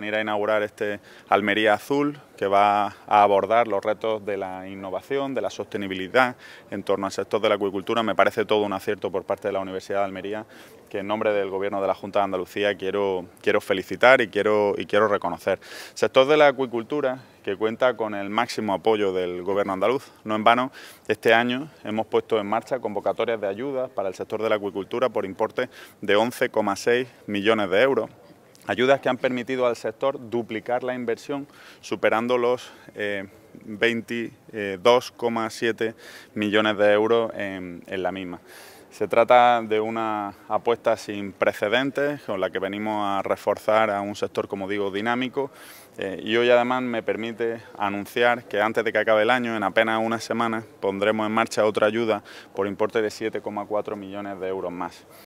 venir a inaugurar este Almería Azul que va a abordar los retos de la innovación, de la sostenibilidad en torno al sector de la acuicultura. Me parece todo un acierto por parte de la Universidad de Almería que en nombre del Gobierno de la Junta de Andalucía quiero, quiero felicitar y quiero, y quiero reconocer. Sector de la acuicultura que cuenta con el máximo apoyo del Gobierno andaluz. No en vano, este año hemos puesto en marcha convocatorias de ayudas para el sector de la acuicultura por importe de 11,6 millones de euros Ayudas que han permitido al sector duplicar la inversión, superando los 22,7 eh, millones de euros en, la misma. Se trata de una apuesta sin precedentes con la que venimos a reforzar a un sector, como digo, dinámico eh, y hoy además me permite anunciar que antes de que acabe el año, en apenas una semana, pondremos en marcha otra ayuda por importe de 7,4 millones de euros más.